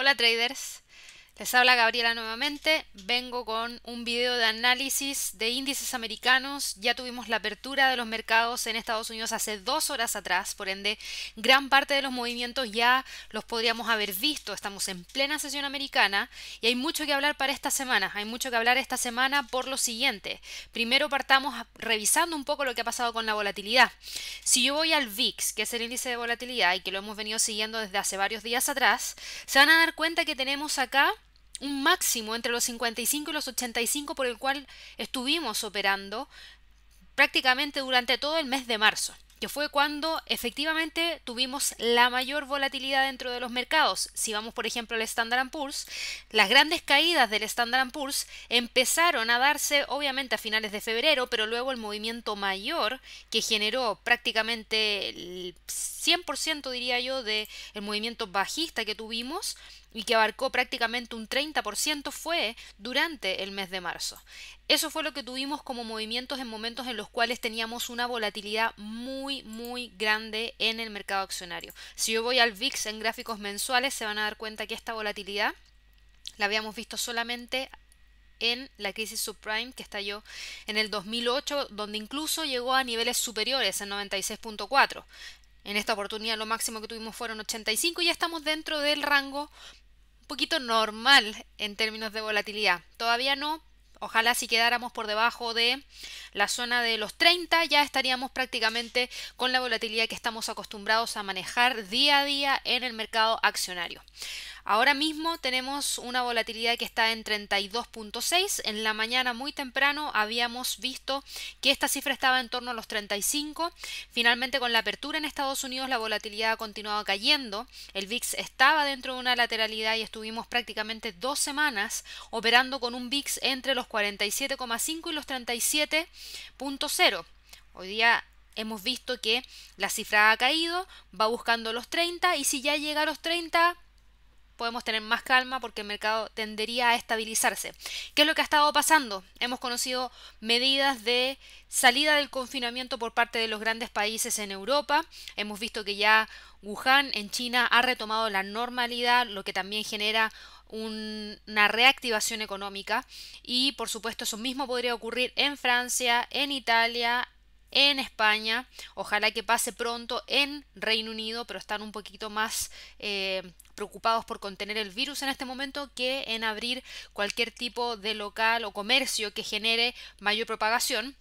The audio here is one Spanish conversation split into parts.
Hola traders. Les habla Gabriela nuevamente, vengo con un video de análisis de índices americanos, ya tuvimos la apertura de los mercados en Estados Unidos hace dos horas atrás, por ende gran parte de los movimientos ya los podríamos haber visto, estamos en plena sesión americana y hay mucho que hablar para esta semana, hay mucho que hablar esta semana por lo siguiente, primero partamos revisando un poco lo que ha pasado con la volatilidad, si yo voy al VIX, que es el índice de volatilidad y que lo hemos venido siguiendo desde hace varios días atrás, se van a dar cuenta que tenemos acá un máximo entre los 55 y los 85 por el cual estuvimos operando prácticamente durante todo el mes de marzo, que fue cuando efectivamente tuvimos la mayor volatilidad dentro de los mercados. Si vamos, por ejemplo, al Standard Poor's, las grandes caídas del Standard Poor's empezaron a darse obviamente a finales de febrero, pero luego el movimiento mayor que generó prácticamente el 100% diría yo del el movimiento bajista que tuvimos y que abarcó prácticamente un 30% fue durante el mes de marzo. Eso fue lo que tuvimos como movimientos en momentos en los cuales teníamos una volatilidad muy, muy grande en el mercado accionario. Si yo voy al VIX en gráficos mensuales, se van a dar cuenta que esta volatilidad la habíamos visto solamente en la crisis subprime que estalló en el 2008, donde incluso llegó a niveles superiores en 96.4. En esta oportunidad lo máximo que tuvimos fueron 85 y ya estamos dentro del rango un poquito normal en términos de volatilidad. Todavía no, Ojalá si quedáramos por debajo de la zona de los 30 ya estaríamos prácticamente con la volatilidad que estamos acostumbrados a manejar día a día en el mercado accionario. Ahora mismo tenemos una volatilidad que está en 32.6. En la mañana muy temprano habíamos visto que esta cifra estaba en torno a los 35. Finalmente con la apertura en Estados Unidos la volatilidad ha continuado cayendo. El VIX estaba dentro de una lateralidad y estuvimos prácticamente dos semanas operando con un VIX entre los 47,5 y los 37.0. Hoy día hemos visto que la cifra ha caído, va buscando los 30 y si ya llega a los 30 podemos tener más calma porque el mercado tendería a estabilizarse. ¿Qué es lo que ha estado pasando? Hemos conocido medidas de salida del confinamiento por parte de los grandes países en Europa. Hemos visto que ya Wuhan en China ha retomado la normalidad, lo que también genera una reactivación económica y por supuesto eso mismo podría ocurrir en Francia, en Italia, en España, ojalá que pase pronto en Reino Unido, pero están un poquito más eh, preocupados por contener el virus en este momento que en abrir cualquier tipo de local o comercio que genere mayor propagación.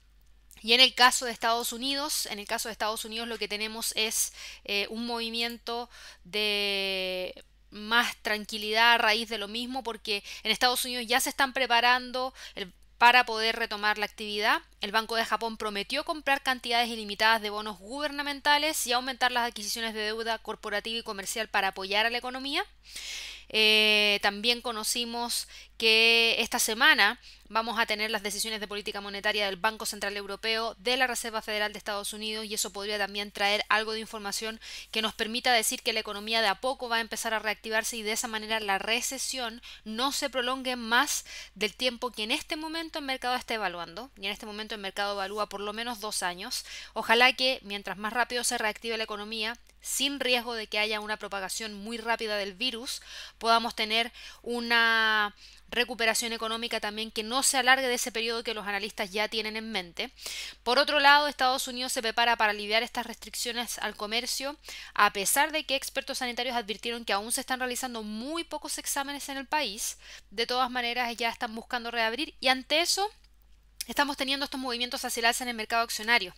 Y en el caso de Estados Unidos, en el caso de Estados Unidos lo que tenemos es eh, un movimiento de más tranquilidad a raíz de lo mismo, porque en Estados Unidos ya se están preparando, el para poder retomar la actividad, el Banco de Japón prometió comprar cantidades ilimitadas de bonos gubernamentales y aumentar las adquisiciones de deuda corporativa y comercial para apoyar a la economía. Eh, eh, también conocimos que esta semana vamos a tener las decisiones de política monetaria del Banco Central Europeo, de la Reserva Federal de Estados Unidos y eso podría también traer algo de información que nos permita decir que la economía de a poco va a empezar a reactivarse y de esa manera la recesión no se prolongue más del tiempo que en este momento el mercado está evaluando y en este momento el mercado evalúa por lo menos dos años. Ojalá que mientras más rápido se reactive la economía sin riesgo de que haya una propagación muy rápida del virus, podamos tener una recuperación económica también que no se alargue de ese periodo que los analistas ya tienen en mente. Por otro lado, Estados Unidos se prepara para aliviar estas restricciones al comercio, a pesar de que expertos sanitarios advirtieron que aún se están realizando muy pocos exámenes en el país. De todas maneras, ya están buscando reabrir y ante eso estamos teniendo estos movimientos hacia el alza en el mercado accionario.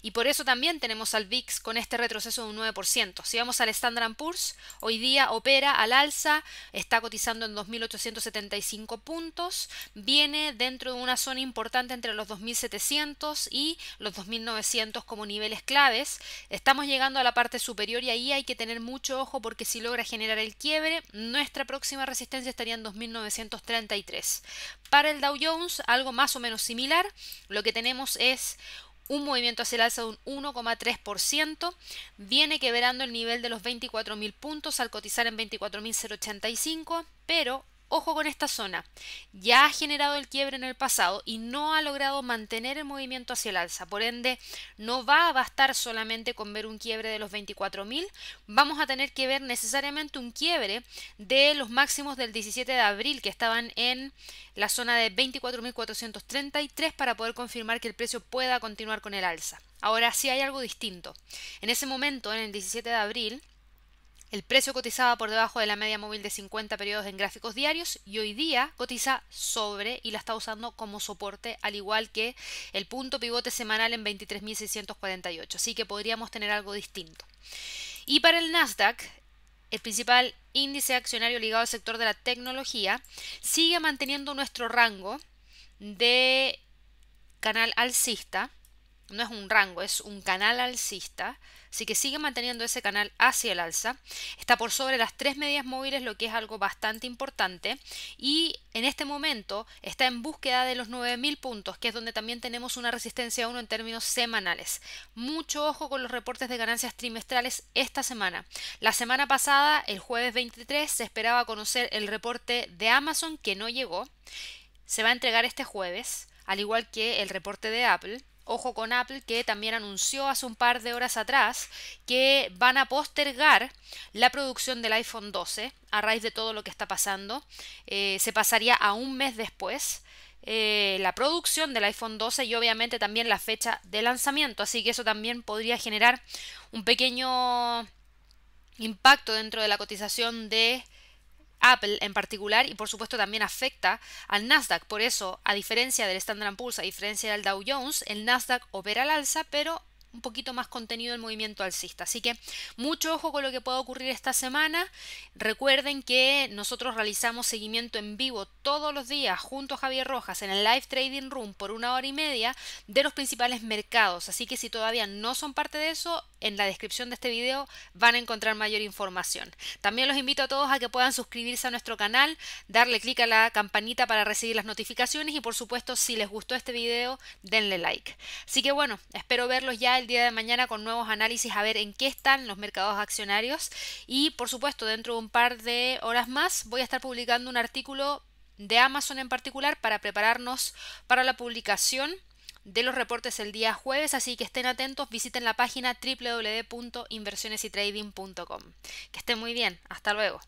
Y por eso también tenemos al VIX con este retroceso de un 9%. Si vamos al Standard Poor's, hoy día opera al alza, está cotizando en 2.875 puntos, viene dentro de una zona importante entre los 2.700 y los 2.900 como niveles claves. Estamos llegando a la parte superior y ahí hay que tener mucho ojo porque si logra generar el quiebre, nuestra próxima resistencia estaría en 2.933. Para el Dow Jones, algo más o menos similar, lo que tenemos es un movimiento hacia el alza de un 1,3%, viene quebrando el nivel de los 24.000 puntos al cotizar en 24.085, pero ojo con esta zona. Ya ha generado el quiebre en el pasado y no ha logrado mantener el movimiento hacia el alza. Por ende, no va a bastar solamente con ver un quiebre de los 24.000. Vamos a tener que ver necesariamente un quiebre de los máximos del 17 de abril que estaban en la zona de 24.433 para poder confirmar que el precio pueda continuar con el alza. Ahora sí hay algo distinto. En ese momento, en el 17 de abril, el precio cotizaba por debajo de la media móvil de 50 periodos en gráficos diarios y hoy día cotiza sobre y la está usando como soporte, al igual que el punto pivote semanal en 23.648. Así que podríamos tener algo distinto. Y para el Nasdaq, el principal índice accionario ligado al sector de la tecnología, sigue manteniendo nuestro rango de canal alcista no es un rango, es un canal alcista, así que sigue manteniendo ese canal hacia el alza. Está por sobre las tres medias móviles, lo que es algo bastante importante. Y en este momento está en búsqueda de los 9.000 puntos, que es donde también tenemos una resistencia a 1 en términos semanales. Mucho ojo con los reportes de ganancias trimestrales esta semana. La semana pasada, el jueves 23, se esperaba conocer el reporte de Amazon, que no llegó. Se va a entregar este jueves, al igual que el reporte de Apple ojo con Apple que también anunció hace un par de horas atrás que van a postergar la producción del iPhone 12 a raíz de todo lo que está pasando. Eh, se pasaría a un mes después. Eh, la producción del iPhone 12 y obviamente también la fecha de lanzamiento, así que eso también podría generar un pequeño impacto dentro de la cotización de Apple en particular y por supuesto también afecta al Nasdaq. Por eso, a diferencia del Standard Poor's, a diferencia del Dow Jones, el Nasdaq opera al alza, pero poquito más contenido el movimiento alcista. Así que mucho ojo con lo que pueda ocurrir esta semana. Recuerden que nosotros realizamos seguimiento en vivo todos los días junto a Javier Rojas en el Live Trading Room por una hora y media de los principales mercados. Así que si todavía no son parte de eso, en la descripción de este vídeo van a encontrar mayor información. También los invito a todos a que puedan suscribirse a nuestro canal, darle clic a la campanita para recibir las notificaciones y por supuesto si les gustó este vídeo denle like. Así que bueno, espero verlos ya el día de mañana con nuevos análisis a ver en qué están los mercados accionarios y por supuesto dentro de un par de horas más voy a estar publicando un artículo de Amazon en particular para prepararnos para la publicación de los reportes el día jueves, así que estén atentos, visiten la página www.inversionesytrading.com. Que estén muy bien, hasta luego.